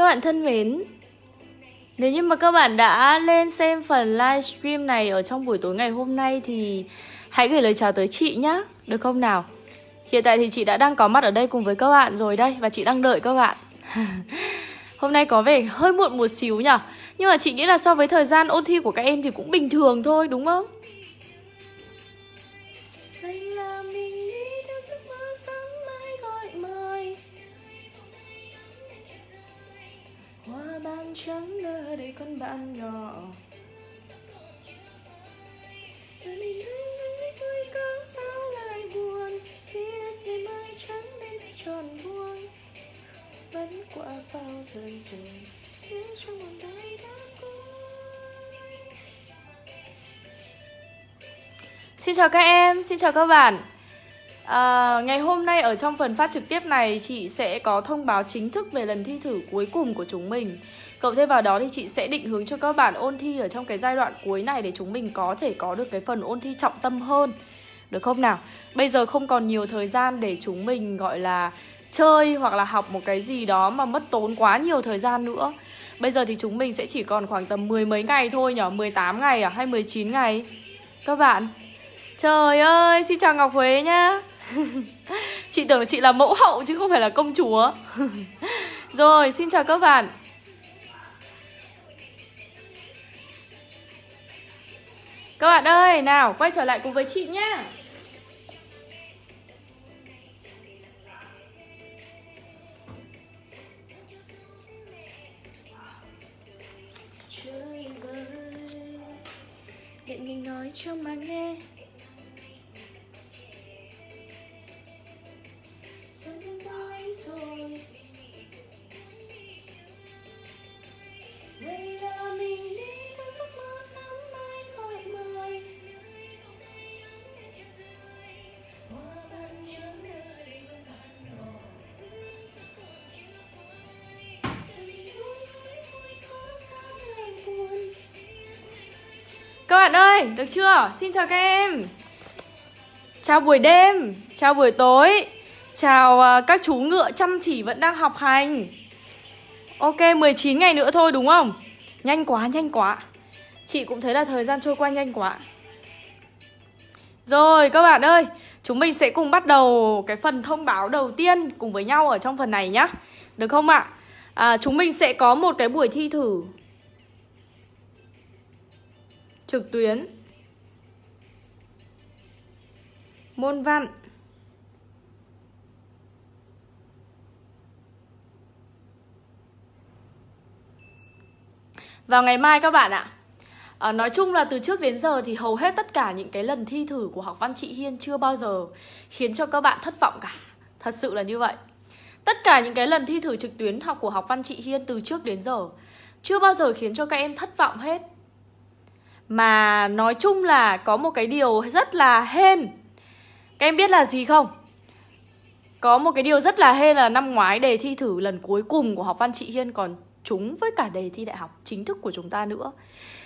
Các bạn thân mến, nếu như mà các bạn đã lên xem phần livestream này ở trong buổi tối ngày hôm nay thì hãy gửi lời chào tới chị nhá, được không nào? Hiện tại thì chị đã đang có mặt ở đây cùng với các bạn rồi đây và chị đang đợi các bạn. hôm nay có vẻ hơi muộn một xíu nhở Nhưng mà chị nghĩ là so với thời gian ôn thi của các em thì cũng bình thường thôi đúng không? trăng trắng nơi đây con bạn nhỏ Đời mình anh anh tôi có sao lại buồn Biết ngày mai trắng nên phải tròn vuông Vẫn quả bao rơi rồi Nếu trong bàn tay đã Xin chào các em, xin chào các bạn À, ngày hôm nay ở trong phần phát trực tiếp này chị sẽ có thông báo chính thức về lần thi thử cuối cùng của chúng mình. Cộng thêm vào đó thì chị sẽ định hướng cho các bạn ôn thi ở trong cái giai đoạn cuối này để chúng mình có thể có được cái phần ôn thi trọng tâm hơn. Được không nào? Bây giờ không còn nhiều thời gian để chúng mình gọi là chơi hoặc là học một cái gì đó mà mất tốn quá nhiều thời gian nữa. Bây giờ thì chúng mình sẽ chỉ còn khoảng tầm mười mấy ngày thôi nhở, 18 ngày à hay 19 ngày. Các bạn Trời ơi, xin chào Ngọc Huế nhá chị tưởng chị là mẫu hậu chứ không phải là công chúa Rồi xin chào các bạn Các bạn ơi nào quay trở lại cùng với chị nhá để mình nói cho mà nghe các bạn ơi được chưa xin chào các em chào buổi đêm chào buổi tối chào ờ, các chú ngựa chăm chỉ vẫn đang học hành Ok 19 ngày nữa thôi đúng không Nhanh quá nhanh quá Chị cũng thấy là thời gian trôi qua nhanh quá Rồi các bạn ơi Chúng mình sẽ cùng bắt đầu cái phần thông báo đầu tiên cùng với nhau ở trong phần này nhá Được không ạ? À? chúng mình sẽ có một cái buổi thi thử Trực tuyến Môn văn vào ngày mai các bạn ạ à, Nói chung là từ trước đến giờ thì hầu hết tất cả những cái lần thi thử của học văn chị Hiên chưa bao giờ khiến cho các bạn thất vọng cả Thật sự là như vậy Tất cả những cái lần thi thử trực tuyến học của học văn chị Hiên từ trước đến giờ Chưa bao giờ khiến cho các em thất vọng hết Mà nói chung là có một cái điều rất là hên Các em biết là gì không? Có một cái điều rất là hên là năm ngoái đề thi thử lần cuối cùng của học văn chị Hiên còn chúng với cả đề thi đại học chính thức của chúng ta nữa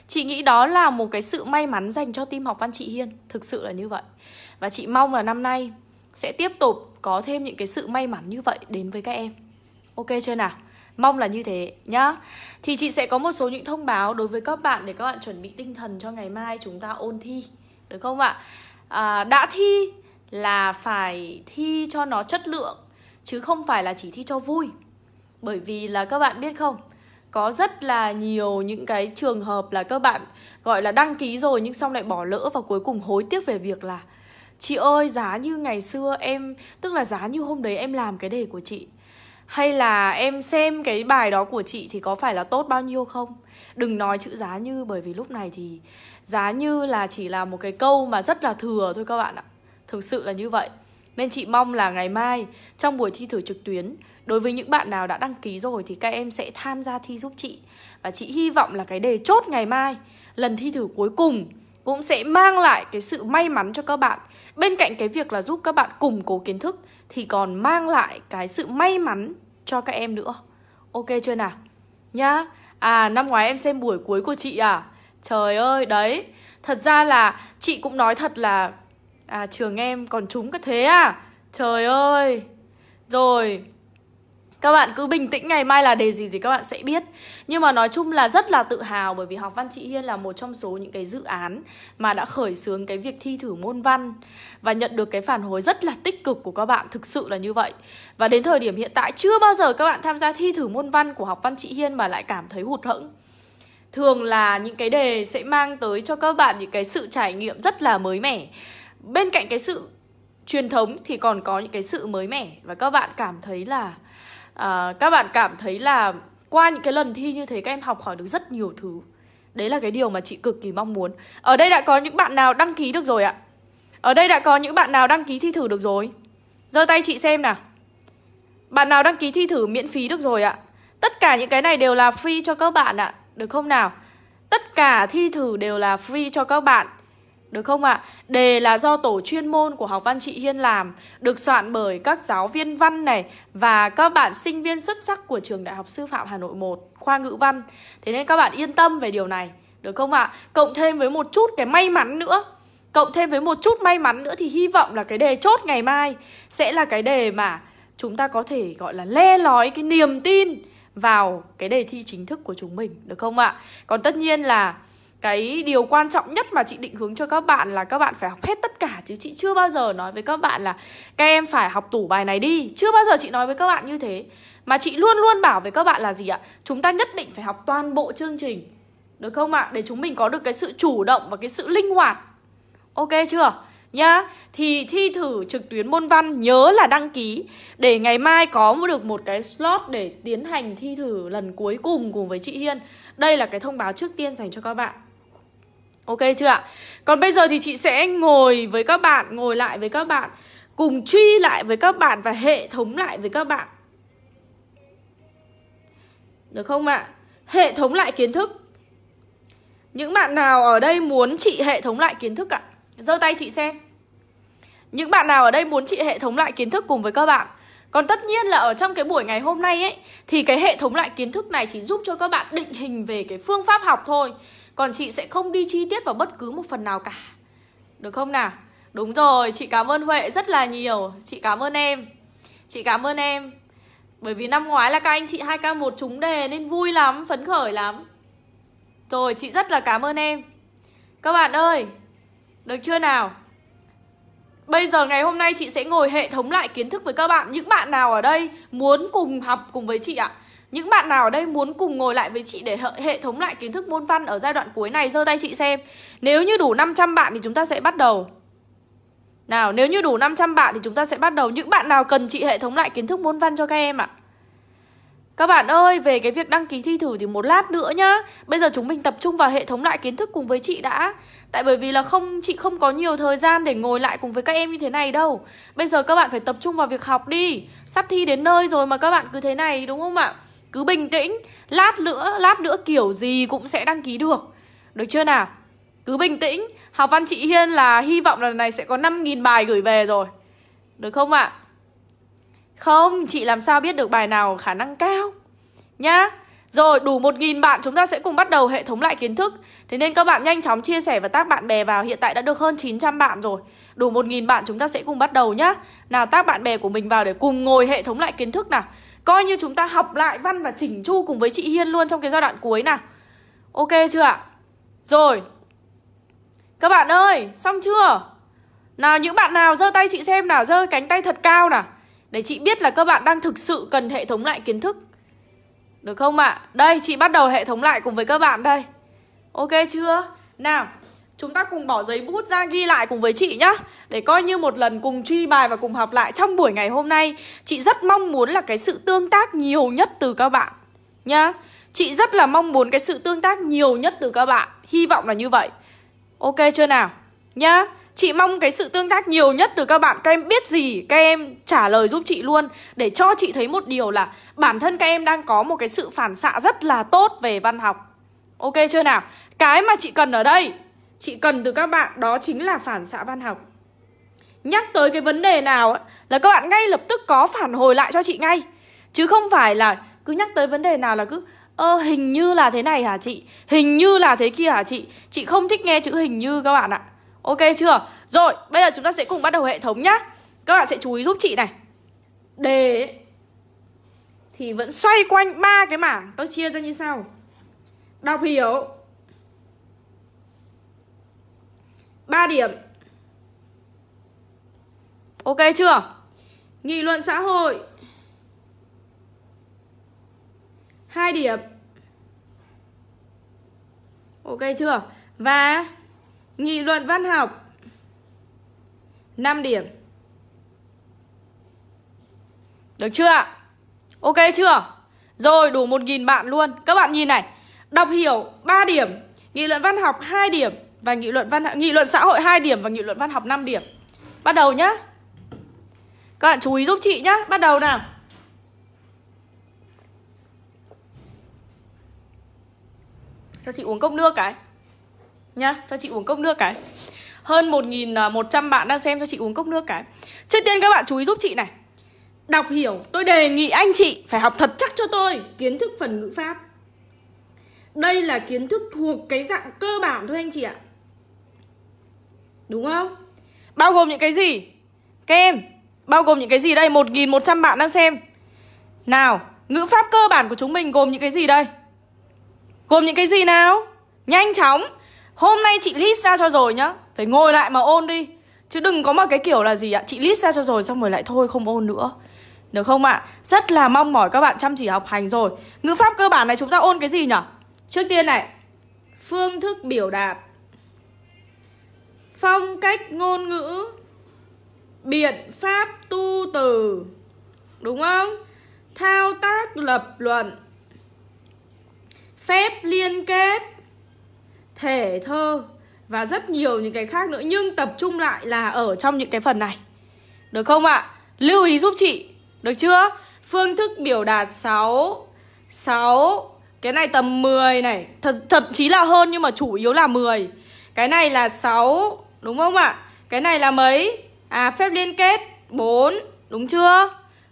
chị nghĩ đó là một cái sự may mắn dành cho team học văn chị hiên thực sự là như vậy và chị mong là năm nay sẽ tiếp tục có thêm những cái sự may mắn như vậy đến với các em ok chưa nào mong là như thế nhá thì chị sẽ có một số những thông báo đối với các bạn để các bạn chuẩn bị tinh thần cho ngày mai chúng ta ôn thi được không ạ à, đã thi là phải thi cho nó chất lượng chứ không phải là chỉ thi cho vui bởi vì là các bạn biết không có rất là nhiều những cái trường hợp là các bạn gọi là đăng ký rồi nhưng xong lại bỏ lỡ và cuối cùng hối tiếc về việc là chị ơi giá như ngày xưa em tức là giá như hôm đấy em làm cái đề của chị hay là em xem cái bài đó của chị thì có phải là tốt bao nhiêu không đừng nói chữ giá như bởi vì lúc này thì giá như là chỉ là một cái câu mà rất là thừa thôi các bạn ạ thực sự là như vậy nên chị mong là ngày mai trong buổi thi thử trực tuyến đối với những bạn nào đã đăng ký rồi thì các em sẽ tham gia thi giúp chị và chị hy vọng là cái đề chốt ngày mai lần thi thử cuối cùng cũng sẽ mang lại cái sự may mắn cho các bạn bên cạnh cái việc là giúp các bạn củng cố kiến thức thì còn mang lại cái sự may mắn cho các em nữa ok chưa nào nhá à năm ngoái em xem buổi cuối của chị à trời ơi đấy thật ra là chị cũng nói thật là à trường em còn trúng cái thế à trời ơi rồi các bạn cứ bình tĩnh ngày mai là đề gì thì các bạn sẽ biết Nhưng mà nói chung là rất là tự hào Bởi vì học văn chị Hiên là một trong số những cái dự án Mà đã khởi xướng cái việc thi thử môn văn Và nhận được cái phản hồi rất là tích cực của các bạn Thực sự là như vậy Và đến thời điểm hiện tại chưa bao giờ các bạn tham gia thi thử môn văn của học văn chị Hiên Mà lại cảm thấy hụt hẫng Thường là những cái đề sẽ mang tới cho các bạn những cái sự trải nghiệm rất là mới mẻ Bên cạnh cái sự truyền thống thì còn có những cái sự mới mẻ Và các bạn cảm thấy là à, các bạn cảm thấy là qua những cái lần thi như thế các em học hỏi được rất nhiều thứ đấy là cái điều mà chị cực kỳ mong muốn ở đây đã có những bạn nào đăng ký được rồi ạ ở đây đã có những bạn nào đăng ký thi thử được rồi giơ tay chị xem nào bạn nào đăng ký thi thử miễn phí được rồi ạ tất cả những cái này đều là free cho các bạn ạ được không nào tất cả thi thử đều là free cho các bạn được không ạ? À? Đề là do tổ chuyên môn của học văn chị Hiên làm, được soạn bởi các giáo viên văn này và các bạn sinh viên xuất sắc của trường Đại học Sư phạm Hà Nội 1 khoa ngữ văn. Thế nên các bạn yên tâm về điều này, được không ạ? À? Cộng thêm với một chút cái may mắn nữa. Cộng thêm với một chút may mắn nữa thì hy vọng là cái đề chốt ngày mai sẽ là cái đề mà chúng ta có thể gọi là le lói cái niềm tin vào cái đề thi chính thức của chúng mình, được không ạ? À? Còn tất nhiên là cái điều quan trọng nhất mà chị định hướng cho các bạn là các bạn phải học hết tất cả chứ chị chưa bao giờ nói với các bạn là các em phải học tủ bài này đi chưa bao giờ chị nói với các bạn như thế mà chị luôn luôn bảo với các bạn là gì ạ chúng ta nhất định phải học toàn bộ chương trình được không ạ để chúng mình có được cái sự chủ động và cái sự linh hoạt ok chưa nhá thì thi thử trực tuyến môn văn nhớ là đăng ký để ngày mai có được một cái slot để tiến hành thi thử lần cuối cùng cùng với chị Hiên đây là cái thông báo trước tiên dành cho các bạn Ok chưa ạ? Còn bây giờ thì chị sẽ ngồi với các bạn, ngồi lại với các bạn Cùng truy lại với các bạn và hệ thống lại với các bạn Được không ạ? Hệ thống lại kiến thức Những bạn nào ở đây muốn chị hệ thống lại kiến thức ạ? giơ tay chị xem Những bạn nào ở đây muốn chị hệ thống lại kiến thức cùng với các bạn còn tất nhiên là ở trong cái buổi ngày hôm nay ấy Thì cái hệ thống lại kiến thức này chỉ giúp cho các bạn định hình về cái phương pháp học thôi còn chị sẽ không đi chi tiết vào bất cứ một phần nào cả Được không nào? Đúng rồi, chị cảm ơn Huệ rất là nhiều Chị cảm ơn em Chị cảm ơn em Bởi vì năm ngoái là các anh chị 2K1 trúng đề Nên vui lắm, phấn khởi lắm Rồi, chị rất là cảm ơn em Các bạn ơi Được chưa nào? Bây giờ ngày hôm nay chị sẽ ngồi hệ thống lại kiến thức với các bạn Những bạn nào ở đây muốn cùng học cùng với chị ạ à? Những bạn nào ở đây muốn cùng ngồi lại với chị để hệ thống lại kiến thức môn văn ở giai đoạn cuối này giơ tay chị xem. Nếu như đủ 500 bạn thì chúng ta sẽ bắt đầu. Nào, nếu như đủ 500 bạn thì chúng ta sẽ bắt đầu những bạn nào cần chị hệ thống lại kiến thức môn văn cho các em ạ. Các bạn ơi, về cái việc đăng ký thi thử thì một lát nữa nhá. Bây giờ chúng mình tập trung vào hệ thống lại kiến thức cùng với chị đã. Tại bởi vì là không chị không có nhiều thời gian để ngồi lại cùng với các em như thế này đâu. Bây giờ các bạn phải tập trung vào việc học đi. Sắp thi đến nơi rồi mà các bạn cứ thế này đúng không ạ? cứ bình tĩnh lát nữa lát nữa kiểu gì cũng sẽ đăng ký được được chưa nào cứ bình tĩnh học văn chị hiên là hy vọng lần này sẽ có 5.000 bài gửi về rồi được không ạ à? không chị làm sao biết được bài nào khả năng cao nhá rồi đủ 1.000 bạn chúng ta sẽ cùng bắt đầu hệ thống lại kiến thức Thế nên các bạn nhanh chóng chia sẻ và tác bạn bè vào Hiện tại đã được hơn 900 bạn rồi Đủ 1.000 bạn chúng ta sẽ cùng bắt đầu nhá Nào tác bạn bè của mình vào để cùng ngồi hệ thống lại kiến thức nào Coi như chúng ta học lại văn và chỉnh chu cùng với chị Hiên luôn trong cái giai đoạn cuối nào Ok chưa ạ? Rồi Các bạn ơi, xong chưa? Nào những bạn nào giơ tay chị xem nào, giơ cánh tay thật cao nào Để chị biết là các bạn đang thực sự cần hệ thống lại kiến thức Được không ạ? À? Đây, chị bắt đầu hệ thống lại cùng với các bạn đây Ok chưa? Nào Chúng ta cùng bỏ giấy bút ra ghi lại cùng với chị nhá Để coi như một lần cùng truy bài và cùng học lại trong buổi ngày hôm nay Chị rất mong muốn là cái sự tương tác nhiều nhất từ các bạn Nhá Chị rất là mong muốn cái sự tương tác nhiều nhất từ các bạn Hy vọng là như vậy Ok chưa nào Nhá Chị mong cái sự tương tác nhiều nhất từ các bạn Các em biết gì các em trả lời giúp chị luôn Để cho chị thấy một điều là Bản thân các em đang có một cái sự phản xạ rất là tốt về văn học Ok chưa nào Cái mà chị cần ở đây chị cần từ các bạn đó chính là phản xạ văn học nhắc tới cái vấn đề nào là các bạn ngay lập tức có phản hồi lại cho chị ngay chứ không phải là cứ nhắc tới vấn đề nào là cứ ơ hình như là thế này hả chị hình như là thế kia hả chị chị không thích nghe chữ hình như các bạn ạ ok chưa rồi bây giờ chúng ta sẽ cùng bắt đầu hệ thống nhá các bạn sẽ chú ý giúp chị này đề thì vẫn xoay quanh ba cái mảng tôi chia ra như sau đọc hiểu 3 điểm Ok chưa? Nghị luận xã hội 2 điểm Ok chưa? Và nghị luận văn học 5 điểm Được chưa Ok chưa? Rồi đủ 1.000 bạn luôn Các bạn nhìn này Đọc hiểu 3 điểm Nghị luận văn học 2 điểm và nghị luận văn nghị luận xã hội 2 điểm và nghị luận văn học 5 điểm. Bắt đầu nhá. Các bạn chú ý giúp chị nhá, bắt đầu nào. Cho chị uống cốc nước cái. Nhá, cho chị uống cốc nước cái. Hơn 1.100 à, bạn đang xem cho chị uống cốc nước cái. Trước tiên các bạn chú ý giúp chị này. Đọc hiểu, tôi đề nghị anh chị phải học thật chắc cho tôi kiến thức phần ngữ pháp đây là kiến thức thuộc cái dạng cơ bản thôi anh chị ạ Đúng không? Bao gồm những cái gì? Các em, bao gồm những cái gì đây? 1.100 bạn đang xem Nào, ngữ pháp cơ bản của chúng mình gồm những cái gì đây? Gồm những cái gì nào? Nhanh chóng Hôm nay chị list ra cho rồi nhá Phải ngồi lại mà ôn đi Chứ đừng có một cái kiểu là gì ạ Chị list ra cho rồi xong rồi lại thôi không ôn nữa Được không ạ? Rất là mong mỏi các bạn chăm chỉ học hành rồi Ngữ pháp cơ bản này chúng ta ôn cái gì nhỉ? Trước tiên này Phương thức biểu đạt phong cách ngôn ngữ biện pháp tu từ đúng không thao tác lập luận phép liên kết thể thơ và rất nhiều những cái khác nữa nhưng tập trung lại là ở trong những cái phần này được không ạ à? lưu ý giúp chị được chưa phương thức biểu đạt 6 6 cái này tầm 10 này thật thậm chí là hơn nhưng mà chủ yếu là 10 cái này là 6 Đúng không ạ? Cái này là mấy? À phép liên kết 4 Đúng chưa?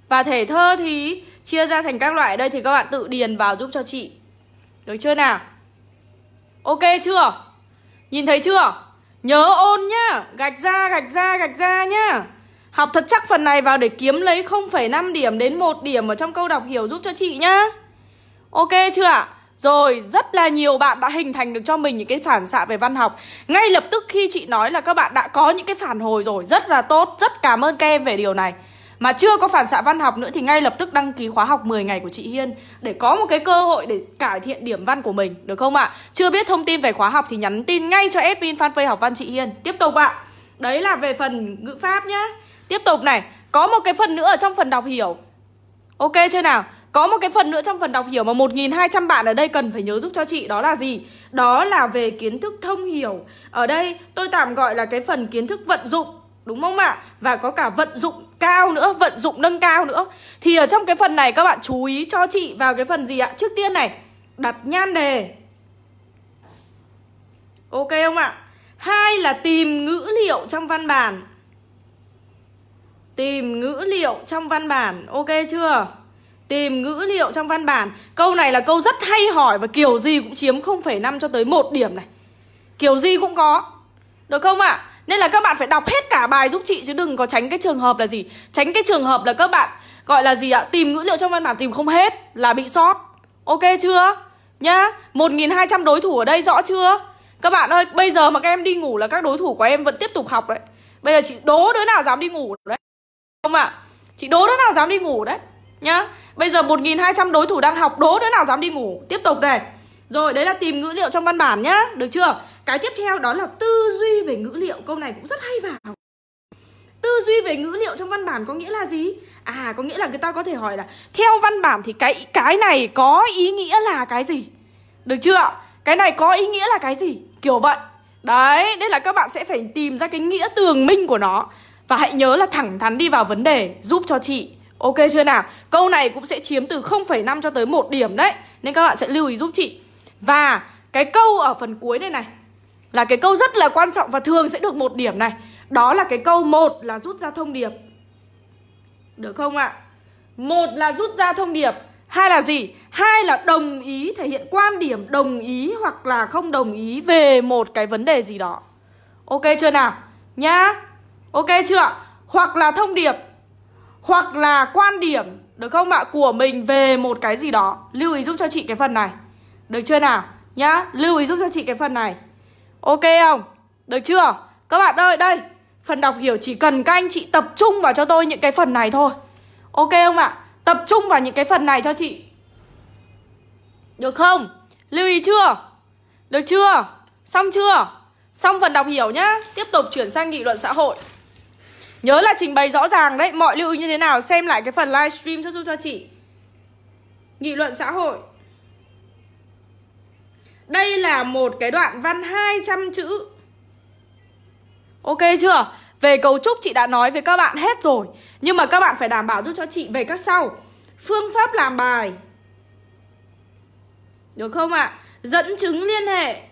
Và thể thơ thì chia ra thành các loại đây thì các bạn tự điền vào giúp cho chị Được chưa nào? Ok chưa? Nhìn thấy chưa? Nhớ ôn nhá Gạch ra, gạch ra, gạch ra nhá Học thật chắc phần này vào để kiếm lấy 0,5 điểm đến 1 điểm ở trong câu đọc hiểu giúp cho chị nhá Ok chưa ạ? Rồi rất là nhiều bạn đã hình thành được cho mình những cái phản xạ về văn học Ngay lập tức khi chị nói là các bạn đã có những cái phản hồi rồi Rất là tốt, rất cảm ơn các em về điều này mà chưa có phản xạ văn học nữa thì ngay lập tức đăng ký khóa học 10 ngày của chị Hiên để có một cái cơ hội để cải thiện điểm văn của mình được không ạ? À? Chưa biết thông tin về khóa học thì nhắn tin ngay cho admin fanpage học văn chị Hiên. Tiếp tục ạ. À. Đấy là về phần ngữ pháp nhá. Tiếp tục này, có một cái phần nữa ở trong phần đọc hiểu. Ok chưa nào? Có một cái phần nữa trong phần đọc hiểu mà 1.200 bạn ở đây cần phải nhớ giúp cho chị đó là gì? Đó là về kiến thức thông hiểu Ở đây tôi tạm gọi là cái phần kiến thức vận dụng Đúng không ạ? Và có cả vận dụng cao nữa, vận dụng nâng cao nữa Thì ở trong cái phần này các bạn chú ý cho chị vào cái phần gì ạ? Trước tiên này, đặt nhan đề Ok không ạ? Hai là tìm ngữ liệu trong văn bản Tìm ngữ liệu trong văn bản, ok chưa? Tìm ngữ liệu trong văn bản Câu này là câu rất hay hỏi Và kiểu gì cũng chiếm 0,5 cho tới một điểm này Kiểu gì cũng có Được không ạ? À? Nên là các bạn phải đọc hết cả bài giúp chị Chứ đừng có tránh cái trường hợp là gì Tránh cái trường hợp là các bạn Gọi là gì ạ? À? Tìm ngữ liệu trong văn bản tìm không hết Là bị sót Ok chưa? Nhá một hai trăm đối thủ ở đây rõ chưa? Các bạn ơi Bây giờ mà các em đi ngủ là các đối thủ của em vẫn tiếp tục học đấy Bây giờ chị đố đứa nào dám đi ngủ đấy Không ạ? À? Chị đố đứa nào dám đi ngủ đấy Nhá Bây giờ 1.200 đối thủ đang học đố đứa nào dám đi ngủ Tiếp tục này Rồi đấy là tìm ngữ liệu trong văn bản nhá Được chưa? Cái tiếp theo đó là tư duy về ngữ liệu Câu này cũng rất hay vào Tư duy về ngữ liệu trong văn bản có nghĩa là gì? À có nghĩa là người ta có thể hỏi là Theo văn bản thì cái cái này có ý nghĩa là cái gì? Được chưa? Cái này có ý nghĩa là cái gì? Kiểu vậy Đấy, đây là các bạn sẽ phải tìm ra cái nghĩa tường minh của nó Và hãy nhớ là thẳng thắn đi vào vấn đề giúp cho chị Ok chưa nào? Câu này cũng sẽ chiếm từ 0,5 cho tới 1 điểm đấy Nên các bạn sẽ lưu ý giúp chị Và cái câu ở phần cuối đây này Là cái câu rất là quan trọng và thường sẽ được một điểm này Đó là cái câu một là rút ra thông điệp Được không ạ? À? Một là rút ra thông điệp Hai là gì? Hai là đồng ý thể hiện quan điểm đồng ý hoặc là không đồng ý về một cái vấn đề gì đó Ok chưa nào? Nhá Ok chưa? Hoặc là thông điệp hoặc là quan điểm được không ạ của mình về một cái gì đó lưu ý giúp cho chị cái phần này được chưa nào nhá lưu ý giúp cho chị cái phần này ok không được chưa các bạn ơi đây phần đọc hiểu chỉ cần các anh chị tập trung vào cho tôi những cái phần này thôi ok không ạ tập trung vào những cái phần này cho chị được không lưu ý chưa được chưa xong chưa xong phần đọc hiểu nhá tiếp tục chuyển sang nghị luận xã hội Nhớ là trình bày rõ ràng đấy Mọi lưu ý như thế nào Xem lại cái phần livestream cho giúp cho chị Nghị luận xã hội Đây là một cái đoạn văn 200 chữ Ok chưa? Về cấu trúc chị đã nói với các bạn hết rồi Nhưng mà các bạn phải đảm bảo giúp cho chị về các sau Phương pháp làm bài Được không ạ? À? Dẫn chứng liên hệ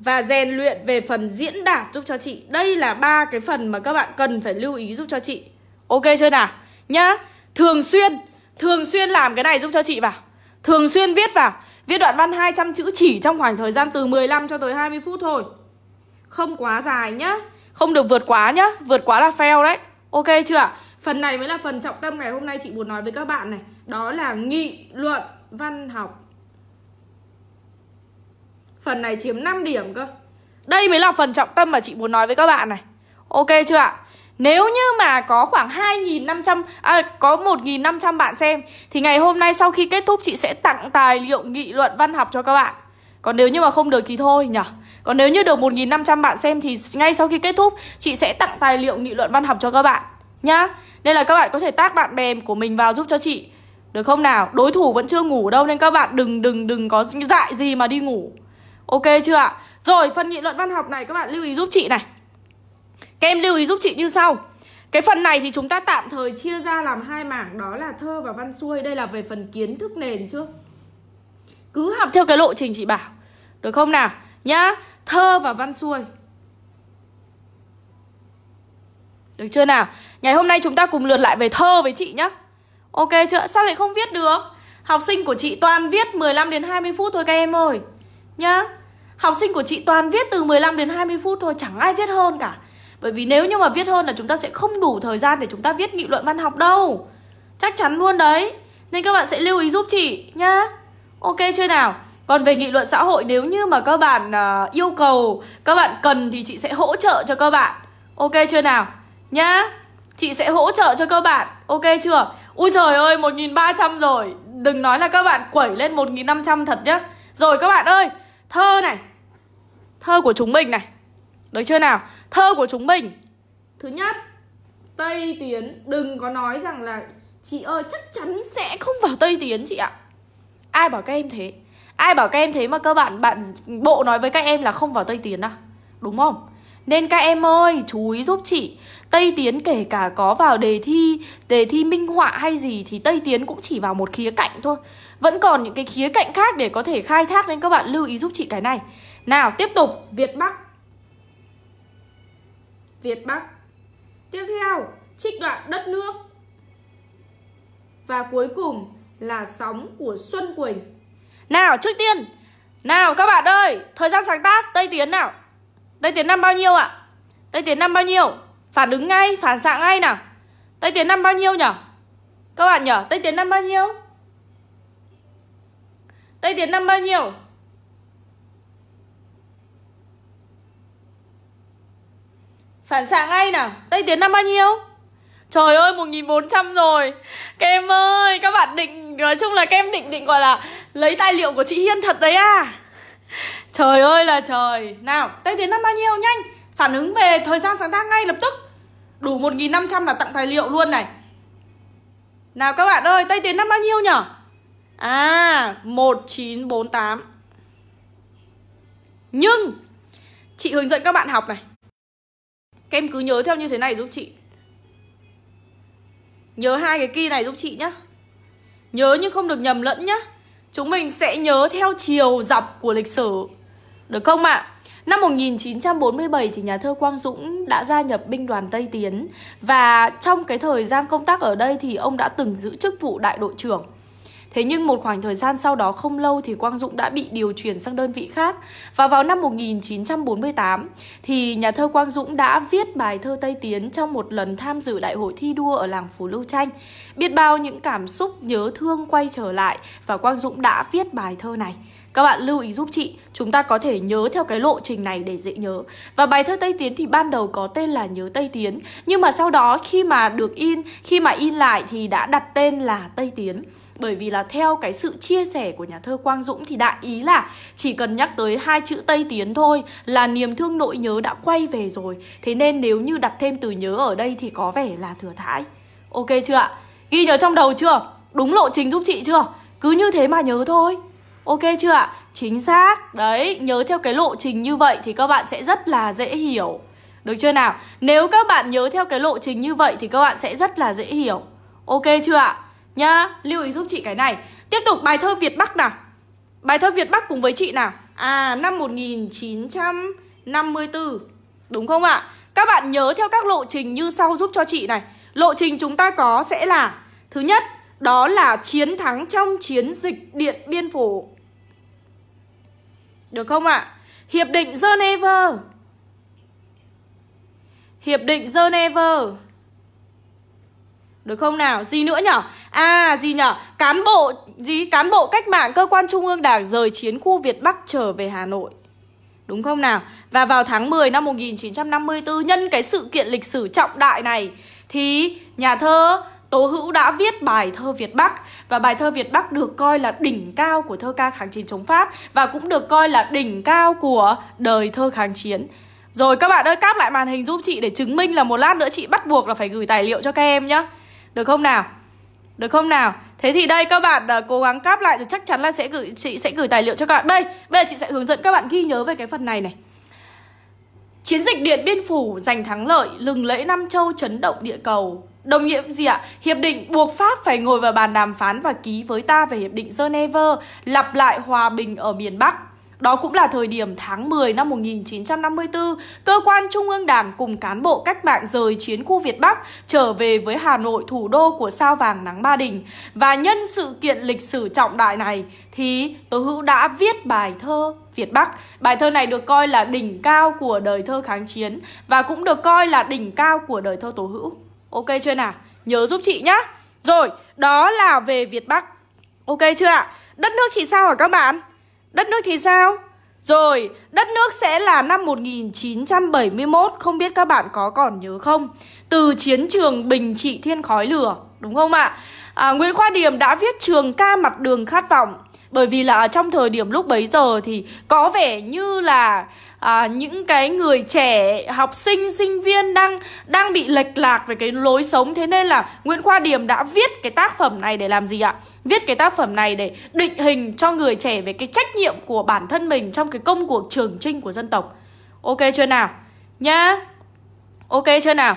và rèn luyện về phần diễn đạt giúp cho chị. Đây là ba cái phần mà các bạn cần phải lưu ý giúp cho chị. Ok chưa nào? Nhá. Thường xuyên, thường xuyên làm cái này giúp cho chị vào. Thường xuyên viết vào. Viết đoạn văn 200 chữ chỉ trong khoảng thời gian từ 15 cho tới 20 phút thôi. Không quá dài nhá. Không được vượt quá nhá. Vượt quá là fail đấy. Ok chưa Phần này mới là phần trọng tâm ngày hôm nay chị muốn nói với các bạn này. Đó là nghị luận văn học Phần này chiếm 5 điểm cơ Đây mới là phần trọng tâm mà chị muốn nói với các bạn này Ok chưa ạ? Nếu như mà có khoảng 2.500 à, Có 1.500 bạn xem Thì ngày hôm nay sau khi kết thúc Chị sẽ tặng tài liệu nghị luận văn học cho các bạn Còn nếu như mà không được thì thôi nhở Còn nếu như được 1.500 bạn xem Thì ngay sau khi kết thúc Chị sẽ tặng tài liệu nghị luận văn học cho các bạn Nhá Nên là các bạn có thể tác bạn bè của mình vào giúp cho chị Được không nào Đối thủ vẫn chưa ngủ đâu Nên các bạn đừng đừng đừng có dại gì mà đi ngủ Ok chưa ạ? Rồi, phần nghị luận văn học này các bạn lưu ý giúp chị này. Các em lưu ý giúp chị như sau. Cái phần này thì chúng ta tạm thời chia ra làm hai mảng đó là thơ và văn xuôi. Đây là về phần kiến thức nền chưa? Cứ học theo cái lộ trình chị bảo. Được không nào? Nhá, thơ và văn xuôi. Được chưa nào? Ngày hôm nay chúng ta cùng lượt lại về thơ với chị nhá. Ok chưa? Sao lại không viết được? Học sinh của chị toàn viết 15 đến 20 phút thôi các em ơi. Nhá. Học sinh của chị toàn viết từ 15 đến 20 phút thôi Chẳng ai viết hơn cả Bởi vì nếu như mà viết hơn là chúng ta sẽ không đủ thời gian Để chúng ta viết nghị luận văn học đâu Chắc chắn luôn đấy Nên các bạn sẽ lưu ý giúp chị nhá Ok chưa nào còn về nghị luận xã hội nếu như mà các bạn uh, yêu cầu Các bạn cần thì chị sẽ hỗ trợ cho các bạn Ok chưa nào Nhá Chị sẽ hỗ trợ cho các bạn Ok chưa Ui trời ơi một nghìn ba trăm rồi Đừng nói là các bạn quẩy lên một nghìn năm trăm thật nhá Rồi các bạn ơi Thơ này thơ của chúng mình này được chưa nào thơ của chúng mình thứ nhất tây tiến đừng có nói rằng là chị ơi chắc chắn sẽ không vào tây tiến chị ạ ai bảo các em thế ai bảo các em thế mà các bạn bạn bộ nói với các em là không vào tây tiến à đúng không nên các em ơi, chú ý giúp chị Tây Tiến kể cả có vào đề thi Đề thi minh họa hay gì Thì Tây Tiến cũng chỉ vào một khía cạnh thôi Vẫn còn những cái khía cạnh khác để có thể khai thác Nên các bạn lưu ý giúp chị cái này nào tiếp tục Việt Bắc Việt Bắc Tiếp theo trích đoạn đất nước Và cuối cùng là sóng của Xuân Quỳnh Nào trước tiên Nào các bạn ơi Thời gian sáng tác Tây Tiến nào Tây Tiến năm bao nhiêu ạ Tây Tiến năm bao nhiêu Phản ứng ngay phản xạ ngay nào Tây Tiến năm bao nhiêu nhở Các bạn nhở Tây Tiến năm bao nhiêu Tây Tiến năm bao nhiêu Phản xạ ngay nào Tây Tiến năm bao nhiêu Trời ơi 1400 rồi kem ơi các bạn định Nói chung là kem định định gọi là Lấy tài liệu của chị Hiên thật đấy à Trời ơi là trời Nào Tây Tiến năm bao nhiêu nhanh Phản ứng về thời gian sáng tác ngay lập tức Đủ 1500 là tặng tài liệu luôn này Nào các bạn ơi Tây Tiến năm bao nhiêu nhở À 1948 Nhưng Chị hướng dẫn các bạn học này các em cứ nhớ theo như thế này giúp chị Nhớ hai cái kỳ này giúp chị nhá Nhớ nhưng không được nhầm lẫn nhá Chúng mình sẽ nhớ theo chiều dọc của lịch sử Được không ạ? À? Năm 1947 thì nhà thơ Quang Dũng đã gia nhập binh đoàn Tây Tiến Và trong cái thời gian công tác ở đây thì ông đã từng giữ chức vụ đại đội trưởng Thế nhưng một khoảng thời gian sau đó không lâu thì Quang Dũng đã bị điều chuyển sang đơn vị khác. Và vào năm 1948 thì nhà thơ Quang Dũng đã viết bài thơ Tây Tiến trong một lần tham dự đại hội thi đua ở làng Phú Lưu Tranh. Biết bao những cảm xúc nhớ thương quay trở lại và Quang Dũng đã viết bài thơ này. Các bạn lưu ý giúp chị, chúng ta có thể nhớ theo cái lộ trình này để dễ nhớ. Và bài thơ Tây Tiến thì ban đầu có tên là Nhớ Tây Tiến, nhưng mà sau đó khi mà được in, khi mà in lại thì đã đặt tên là Tây Tiến. Bởi vì là theo cái sự chia sẻ của nhà thơ Quang Dũng thì đại ý là chỉ cần nhắc tới hai chữ Tây Tiến thôi là niềm thương nỗi nhớ đã quay về rồi. Thế nên nếu như đặt thêm từ nhớ ở đây thì có vẻ là thừa thãi. Ok chưa ạ? Ghi nhớ trong đầu chưa? Đúng lộ trình giúp chị chưa? Cứ như thế mà nhớ thôi. Ok chưa ạ? Chính xác. Đấy, nhớ theo cái lộ trình như vậy thì các bạn sẽ rất là dễ hiểu. Được chưa nào? Nếu các bạn nhớ theo cái lộ trình như vậy thì các bạn sẽ rất là dễ hiểu. Ok chưa ạ? Nhá, lưu ý giúp chị cái này. Tiếp tục bài thơ Việt Bắc nào. Bài thơ Việt Bắc cùng với chị nào. À, năm 1954. Đúng không ạ? Các bạn nhớ theo các lộ trình như sau giúp cho chị này. Lộ trình chúng ta có sẽ là Thứ nhất, đó là chiến thắng trong chiến dịch Điện Biên Phủ được không ạ? À? Hiệp định Geneva Hiệp định Geneva Được không nào? Gì nữa nhở? À gì nhở? Cán bộ gì cán bộ cách mạng cơ quan trung ương Đảng rời chiến khu Việt Bắc trở về Hà Nội. Đúng không nào? Và vào tháng 10 năm 1954 nhân cái sự kiện lịch sử trọng đại này thì nhà thơ Tố Hữu đã viết bài thơ Việt Bắc và bài thơ Việt Bắc được coi là đỉnh cao của thơ ca kháng chiến chống Pháp và cũng được coi là đỉnh cao của đời thơ kháng chiến. Rồi các bạn ơi cáp lại màn hình giúp chị để chứng minh là một lát nữa chị bắt buộc là phải gửi tài liệu cho các em nhá. Được không nào? Được không nào? Thế thì đây các bạn uh, cố gắng cáp lại thì chắc chắn là sẽ gửi chị sẽ gửi tài liệu cho các bạn. Đây, bây giờ chị sẽ hướng dẫn các bạn ghi nhớ về cái phần này này. Chiến dịch Điện Biên Phủ giành thắng lợi, lừng lẫy Nam Châu chấn động địa cầu, Đồng nghĩa gì ạ? Hiệp định buộc Pháp phải ngồi vào bàn đàm phán và ký với ta về Hiệp định Geneva, lặp lại hòa bình ở miền Bắc. Đó cũng là thời điểm tháng 10 năm 1954, cơ quan Trung ương Đảng cùng cán bộ cách mạng rời chiến khu Việt Bắc trở về với Hà Nội thủ đô của sao vàng nắng Ba Đình. Và nhân sự kiện lịch sử trọng đại này thì Tố Hữu đã viết bài thơ Việt Bắc. Bài thơ này được coi là đỉnh cao của đời thơ kháng chiến và cũng được coi là đỉnh cao của đời thơ Tố Hữu. Ok chưa nào? Nhớ giúp chị nhá. Rồi, đó là về Việt Bắc. Ok chưa ạ? Đất nước thì sao hả các bạn? Đất nước thì sao? Rồi, đất nước sẽ là năm 1971, không biết các bạn có còn nhớ không? Từ chiến trường Bình Trị Thiên Khói Lửa, đúng không ạ? À, Nguyễn Khoa Điềm đã viết trường ca mặt đường khát vọng bởi vì là trong thời điểm lúc bấy giờ thì có vẻ như là à, những cái người trẻ học sinh sinh viên đang đang bị lệch lạc về cái lối sống thế nên là Nguyễn Khoa Điểm đã viết cái tác phẩm này để làm gì ạ? Viết cái tác phẩm này để định hình cho người trẻ về cái trách nhiệm của bản thân mình trong cái công cuộc trường trinh của dân tộc. Ok chưa nào? Nhá. Ok chưa nào?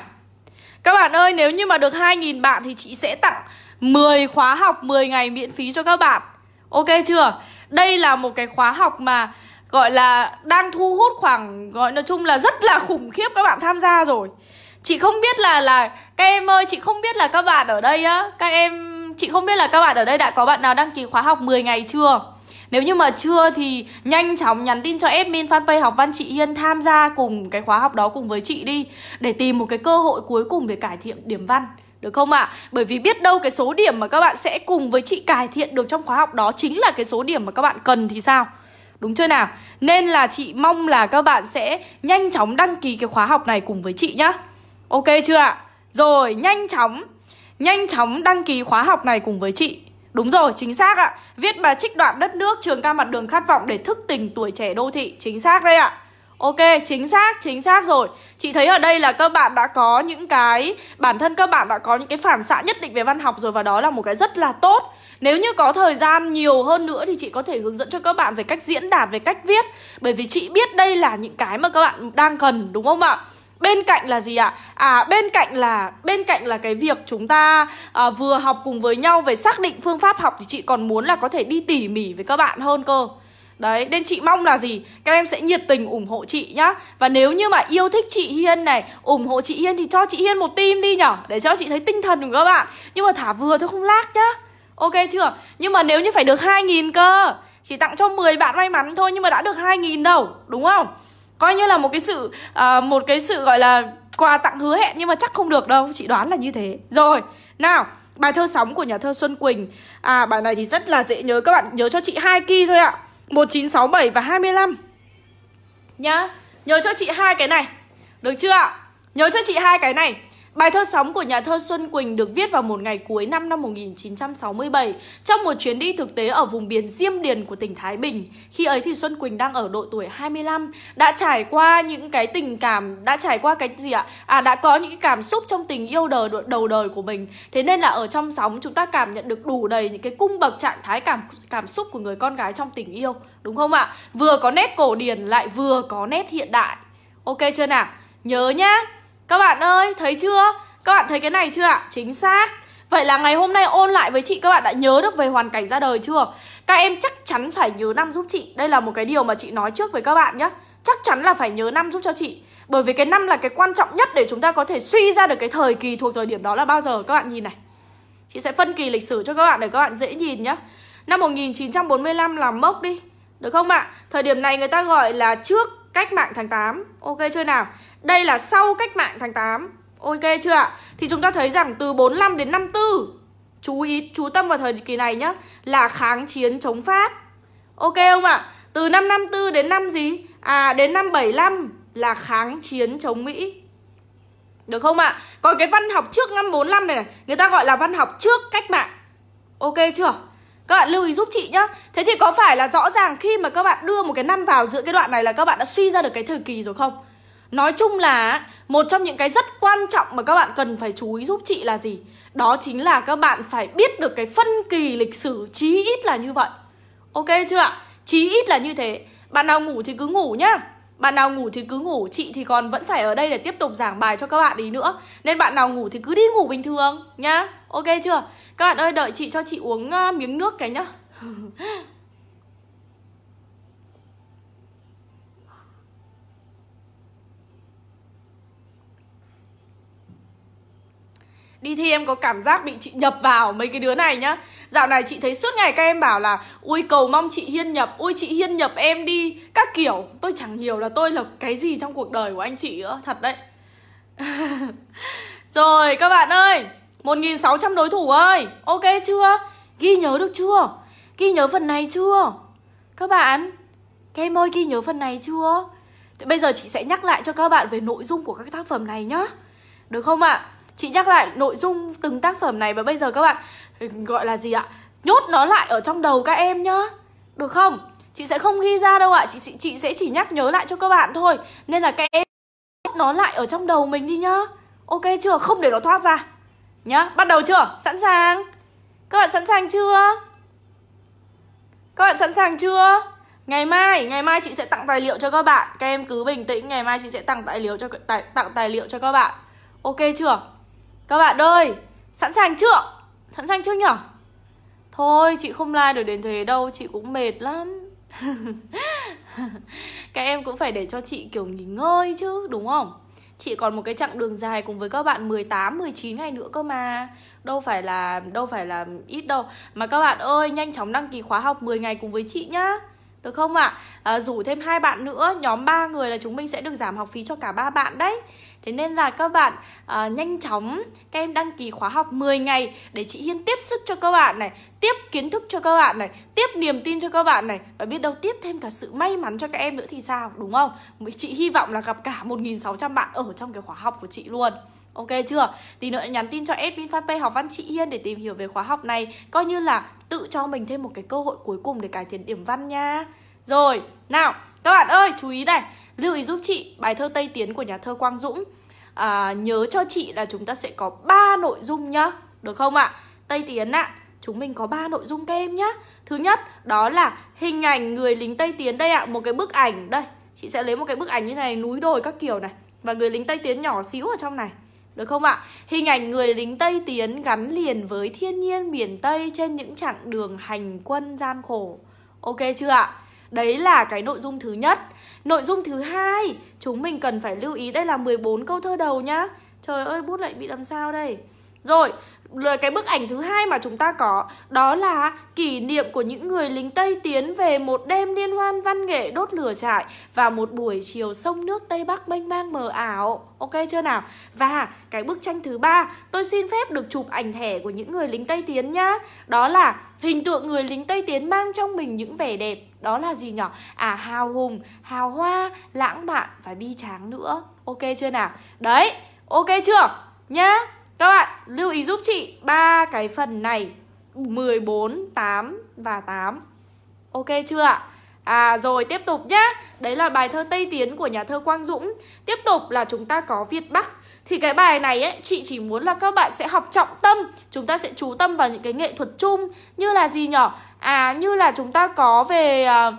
Các bạn ơi, nếu như mà được 2.000 bạn thì chị sẽ tặng 10 khóa học 10 ngày miễn phí cho các bạn. Ok chưa? Đây là một cái khóa học mà gọi là đang thu hút khoảng gọi nói chung là rất là khủng khiếp các bạn tham gia rồi chị không biết là là các em ơi chị không biết là các bạn ở đây á các em chị không biết là các bạn ở đây đã có bạn nào đăng ký khóa học 10 ngày chưa nếu như mà chưa thì nhanh chóng nhắn tin cho admin fanpage học văn chị Hiên tham gia cùng cái khóa học đó cùng với chị đi Để tìm một cái cơ hội cuối cùng để cải thiện điểm văn được không ạ? À? Bởi vì biết đâu cái số điểm mà các bạn sẽ cùng với chị cải thiện được trong khóa học đó chính là cái số điểm mà các bạn cần thì sao? đúng chưa nào? Nên là chị mong là các bạn sẽ nhanh chóng đăng ký cái khóa học này cùng với chị nhá. Ok chưa ạ? Rồi, nhanh chóng nhanh chóng đăng ký khóa học này cùng với chị. Đúng rồi, chính xác ạ. Viết bài trích đoạn đất nước trường ca mặt đường khát vọng để thức tình tuổi trẻ đô thị, chính xác đây ạ. Ok, chính xác, chính xác rồi Chị thấy ở đây là các bạn đã có những cái Bản thân các bạn đã có những cái phản xạ nhất định về văn học rồi Và đó là một cái rất là tốt nếu như có thời gian nhiều hơn nữa thì chị có thể hướng dẫn cho các bạn về cách diễn đạt, về cách viết Bởi vì chị biết đây là những cái mà các bạn đang cần đúng không ạ? bên cạnh là gì ạ à? bên cạnh là bên cạnh là cái việc chúng ta à, vừa học cùng với nhau về xác định phương pháp học thì chị còn muốn là có thể đi tỉ mỉ với các bạn hơn cơ Đấy, nên chị mong là gì? Các em sẽ nhiệt tình ủng hộ chị nhá Và nếu như mà yêu thích chị Hiên này ủng hộ chị Hiên thì cho chị Hiên một tim đi nhở Để cho chị thấy tinh thần của các bạn Nhưng mà thả vừa thôi không lác nhá Ok chưa? Nhưng mà nếu như phải được 2.000 cơ Chỉ tặng cho 10 bạn may mắn thôi Nhưng mà đã được 2.000 đâu Đúng không? Coi như là một cái sự uh, Một cái sự gọi là quà tặng hứa hẹn Nhưng mà chắc không được đâu Chị đoán là như thế Rồi Nào Bài thơ sóng của nhà thơ Xuân Quỳnh À bài này thì rất là dễ nhớ Các bạn nhớ cho chị hai kỳ thôi ạ 1967 và 25 Nhá Nhớ cho chị hai cái này Được chưa ạ? Nhớ cho chị hai cái này Bài thơ sóng của nhà thơ Xuân Quỳnh được viết vào một ngày cuối năm năm 1967 trong một chuyến đi thực tế ở vùng biển Diêm Điền của tỉnh Thái Bình. Khi ấy thì Xuân Quỳnh đang ở độ tuổi 25, đã trải qua những cái tình cảm, đã trải qua cái gì ạ? À đã có những cái cảm xúc trong tình yêu đời đầu đời của mình. Thế nên là ở trong sóng chúng ta cảm nhận được đủ đầy những cái cung bậc trạng thái cảm cảm xúc của người con gái trong tình yêu, đúng không ạ? Vừa có nét cổ điển lại vừa có nét hiện đại. Ok chưa nào? Nhớ nhá. Các bạn ơi, thấy chưa? Các bạn thấy cái này chưa ạ? Chính xác Vậy là ngày hôm nay ôn lại với chị các bạn đã nhớ được về hoàn cảnh ra đời chưa? Các em chắc chắn phải nhớ năm giúp chị Đây là một cái điều mà chị nói trước với các bạn nhé Chắc chắn là phải nhớ năm giúp cho chị Bởi vì cái năm là cái quan trọng nhất để chúng ta có thể suy ra được cái thời kỳ thuộc thời điểm đó là bao giờ Các bạn nhìn này Chị sẽ phân kỳ lịch sử cho các bạn để các bạn dễ nhìn nhé Năm 1945 là mốc đi Được không ạ? Thời điểm này người ta gọi là trước cách mạng tháng 8 Ok chưa nào? Đây là sau cách mạng tháng 8 Ok chưa ạ? Thì chúng ta thấy rằng từ 45 đến 54 Chú ý, chú tâm vào thời kỳ này nhá Là kháng chiến chống Pháp Ok không ạ? Từ năm 54 đến năm gì? À đến năm 75 là kháng chiến chống Mỹ Được không ạ? Còn cái văn học trước năm 45 này này Người ta gọi là văn học trước cách mạng Ok chưa? Các bạn lưu ý giúp chị nhá Thế thì có phải là rõ ràng khi mà các bạn đưa một cái năm vào giữa cái đoạn này là các bạn đã suy ra được cái thời kỳ rồi không? Nói chung là một trong những cái rất quan trọng mà các bạn cần phải chú ý giúp chị là gì? Đó chính là các bạn phải biết được cái phân kỳ lịch sử chí ít là như vậy. Ok chưa ạ? Chí ít là như thế. Bạn nào ngủ thì cứ ngủ nhá. Bạn nào ngủ thì cứ ngủ, chị thì còn vẫn phải ở đây để tiếp tục giảng bài cho các bạn ý nữa. Nên bạn nào ngủ thì cứ đi ngủ bình thường nhá. Ok chưa? Các bạn ơi đợi chị cho chị uống ờ, miếng nước cái nhá. Đi thi em có cảm giác bị chị nhập vào mấy cái đứa này nhá Dạo này chị thấy suốt ngày các em bảo là Ui cầu mong chị Hiên nhập Ui chị Hiên nhập em đi Các kiểu Tôi chẳng hiểu là tôi là cái gì trong cuộc đời của anh chị nữa Thật đấy Rồi các bạn ơi 1.600 đối thủ ơi Ok chưa Ghi nhớ được chưa Ghi nhớ phần này chưa Các bạn Các em ơi ghi nhớ phần này chưa thì Bây giờ chị sẽ nhắc lại cho các bạn về nội dung của các tác phẩm này nhá Được không ạ? À? chị nhắc lại nội dung từng tác phẩm này và bây giờ các bạn ừ, gọi là gì ạ nhốt nó lại ở trong đầu các em nhá được không chị sẽ không ghi ra đâu ạ chị, chị chị sẽ chỉ nhắc nhớ lại cho các bạn thôi nên là các em nhốt nó lại ở trong đầu mình đi nhá ok chưa không để nó thoát ra nhá bắt đầu chưa sẵn sàng các bạn sẵn sàng chưa các bạn sẵn sàng chưa Ngày mai, ngày mai chị sẽ tặng tài liệu cho các bạn Các em cứ bình tĩnh, ngày mai chị sẽ tặng tài liệu cho tài, tặng tài liệu cho các bạn Ok chưa? Các bạn ơi, sẵn sàng chưa? Sẵn sàng chưa nhở? Thôi, chị không like được đến thế đâu, chị cũng mệt lắm Các em cũng phải để cho chị kiểu nghỉ ngơi chứ, đúng không? Chị còn một cái chặng đường dài cùng với các bạn 18, 19 ngày nữa cơ mà Đâu phải là đâu phải là ít đâu Mà các bạn ơi, nhanh chóng đăng ký khóa học 10 ngày cùng với chị nhá được không ạ? À? à, rủ thêm hai bạn nữa, nhóm ba người là chúng mình sẽ được giảm học phí cho cả ba bạn đấy. Thế nên là các bạn uh, nhanh chóng các em đăng ký khóa học 10 ngày để chị Hiên tiếp sức cho các bạn này, tiếp kiến thức cho các bạn này, tiếp niềm tin cho các bạn này và biết đâu tiếp thêm cả sự may mắn cho các em nữa thì sao, đúng không? Chị hy vọng là gặp cả 1.600 bạn ở trong cái khóa học của chị luôn. Ok chưa? Tí nữa nhắn tin cho admin fanpage học văn chị Hiên để tìm hiểu về khóa học này Coi như là tự cho mình thêm một cái cơ hội cuối cùng để cải thiện điểm văn nha Rồi, nào các bạn ơi, chú ý này, lưu ý giúp chị bài thơ Tây Tiến của nhà thơ Quang Dũng. À, nhớ cho chị là chúng ta sẽ có 3 nội dung nhá, được không ạ? À? Tây Tiến ạ, à, chúng mình có 3 nội dung kem nhá. Thứ nhất, đó là hình ảnh người lính Tây Tiến đây ạ, à, một cái bức ảnh đây. Chị sẽ lấy một cái bức ảnh như này, núi đồi các kiểu này và người lính Tây Tiến nhỏ xíu ở trong này. Được không ạ? Hình ảnh người lính Tây Tiến gắn liền với thiên nhiên miền Tây trên những chặng đường hành quân gian khổ. Ok chưa ạ? Đấy là cái nội dung thứ nhất. Nội dung thứ hai, chúng mình cần phải lưu ý đây là 14 câu thơ đầu nhá. Trời ơi bút lại bị làm sao đây? Rồi, cái bức ảnh thứ hai mà chúng ta có đó là kỷ niệm của những người lính Tây tiến về một đêm liên hoan văn nghệ đốt lửa trại và một buổi chiều sông nước Tây Bắc mênh mang mờ ảo. Ok chưa nào? Và cái bức tranh thứ ba, tôi xin phép được chụp ảnh thẻ của những người lính Tây tiến nhá. Đó là hình tượng người lính Tây tiến mang trong mình những vẻ đẹp đó là gì nhở à hào hùng hào hoa lãng mạn và bi tráng nữa ok chưa nào đấy ok chưa nhá các bạn lưu ý giúp chị ba cái phần này 14, 8 và 8 Ok chưa ạ? À rồi tiếp tục nhá Đấy là bài thơ Tây Tiến của nhà thơ Quang Dũng Tiếp tục là chúng ta có Việt Bắc Thì cái bài này ấy, chị chỉ muốn là các bạn sẽ học trọng tâm Chúng ta sẽ chú tâm vào những cái nghệ thuật chung Như là gì nhở? à như là chúng ta có về ờ,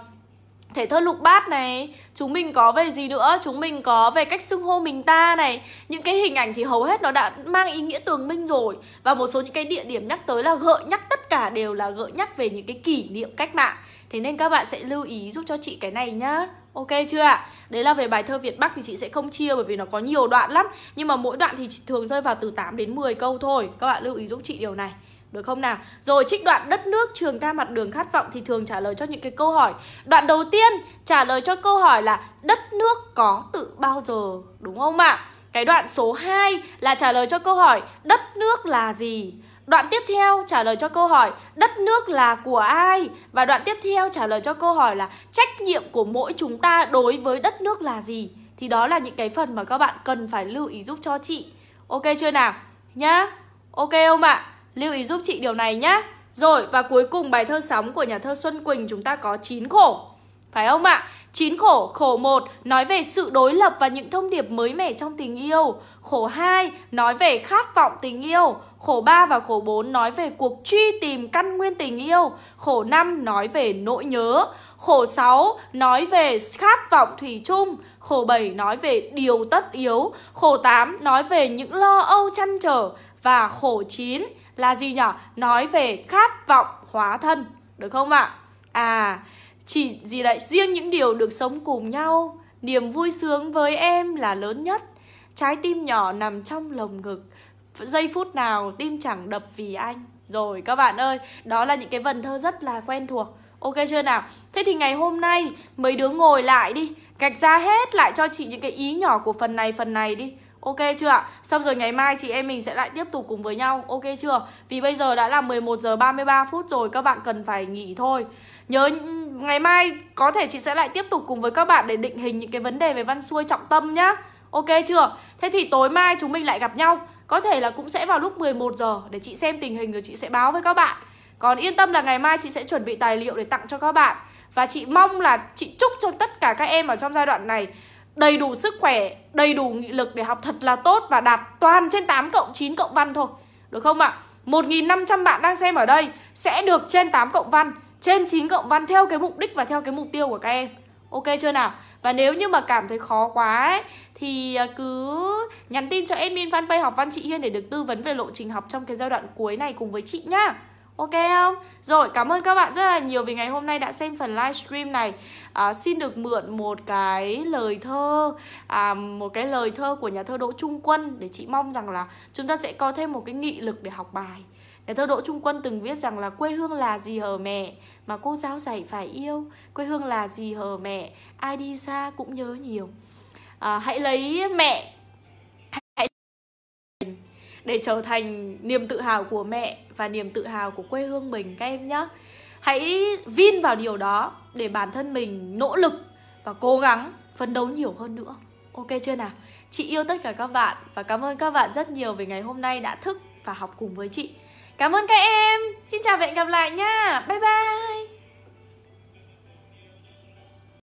thể thơ lục bát này chúng mình có về gì nữa chúng mình có về cách xưng hô mình ta này những cái hình ảnh thì hầu hết nó đã mang ý nghĩa tường minh rồi và một số những cái địa điểm nhắc tới là gợi nhắc tất cả đều là gợi nhắc về những cái kỷ niệm cách mạng thế nên các bạn sẽ lưu ý giúp cho chị cái này nhá Ok chưa ạ? Đấy là về bài thơ Việt Bắc thì chị sẽ không chia bởi vì nó có nhiều đoạn lắm Nhưng mà mỗi đoạn thì chị thường rơi vào từ 8 đến 10 câu thôi Các bạn lưu ý giúp chị điều này được không nào? Rồi trích đoạn đất nước trường ca mặt đường khát vọng thì thường trả lời cho những cái câu hỏi. Đoạn đầu tiên trả lời cho câu hỏi là đất nước có tự bao giờ, đúng không ạ? Cái đoạn số 2 là trả lời cho câu hỏi đất nước là gì? Đoạn tiếp theo trả lời cho câu hỏi đất nước là của ai? Và đoạn tiếp theo trả lời cho câu hỏi là trách nhiệm của mỗi chúng ta đối với đất nước là gì? Thì đó là những cái phần mà các bạn cần phải lưu ý giúp cho chị. Ok chưa nào? Nhá. Ok không ạ? À? Lưu ý giúp chị điều này nhé. Rồi và cuối cùng bài thơ sóng của nhà thơ Xuân Quỳnh chúng ta có 9 khổ. Phải không ạ? Chín khổ, khổ 1 nói về sự đối lập và những thông điệp mới mẻ trong tình yêu. Khổ 2 nói về khát vọng tình yêu. Khổ 3 và khổ 4 nói về cuộc truy tìm căn nguyên tình yêu. Khổ 5 nói về nỗi nhớ. Khổ 6 nói về khát vọng thủy chung. Khổ 7 nói về điều tất yếu. Khổ 8 nói về những lo âu chăn trở. Và khổ 9 là gì nhở? Nói về khát vọng hóa thân, được không ạ? À, chỉ gì đấy, riêng những điều được sống cùng nhau, niềm vui sướng với em là lớn nhất. Trái tim nhỏ nằm trong lồng ngực, giây phút nào tim chẳng đập vì anh. Rồi các bạn ơi, đó là những cái vần thơ rất là quen thuộc. Ok chưa nào? Thế thì ngày hôm nay mấy đứa ngồi lại đi, gạch ra hết lại cho chị những cái ý nhỏ của phần này phần này đi. Ok chưa ạ? Xong rồi ngày mai chị em mình sẽ lại tiếp tục cùng với nhau Ok chưa? Vì bây giờ đã là 11 giờ 33 phút rồi Các bạn cần phải nghỉ thôi Nhớ ngày mai có thể chị sẽ lại tiếp tục cùng với các bạn Để định hình những cái vấn đề về văn xuôi trọng tâm nhá Ok chưa? Thế thì tối mai chúng mình lại gặp nhau Có thể là cũng sẽ vào lúc 11 giờ Để chị xem tình hình rồi chị sẽ báo với các bạn Còn yên tâm là ngày mai chị sẽ chuẩn bị tài liệu để tặng cho các bạn Và chị mong là chị chúc cho tất cả các em ở trong giai đoạn này đầy đủ sức khỏe, đầy đủ nghị lực để học thật là tốt và đạt toàn trên 8 cộng 9 cộng văn thôi. Được không ạ? 1.500 bạn đang xem ở đây sẽ được trên 8 cộng văn, trên 9 cộng văn theo cái mục đích và theo cái mục tiêu của các em. Ok chưa nào? Và nếu như mà cảm thấy khó quá ấy, thì à, cứ nhắn tin cho admin fanpage học văn chị Hiên để được tư vấn về lộ trình học trong cái giai đoạn cuối này cùng với chị nhá. Ok không? Rồi, cảm ơn các bạn rất là nhiều vì ngày hôm nay đã xem phần livestream này à, Xin được mượn một cái lời thơ à, Một cái lời thơ của nhà thơ Đỗ Trung Quân Để chị mong rằng là chúng ta sẽ có thêm một cái nghị lực để học bài Nhà thơ Đỗ Trung Quân từng viết rằng là quê hương là gì hờ mẹ Mà cô giáo dạy phải yêu Quê hương là gì hờ mẹ Ai đi xa cũng nhớ nhiều à, Hãy lấy mẹ để trở thành niềm tự hào của mẹ và niềm tự hào của quê hương mình các em nhé hãy vin vào điều đó để bản thân mình nỗ lực và cố gắng phấn đấu nhiều hơn nữa ok chưa nào chị yêu tất cả các bạn và cảm ơn các bạn rất nhiều vì ngày hôm nay đã thức và học cùng với chị cảm ơn các em xin chào và hẹn gặp lại nha bye bye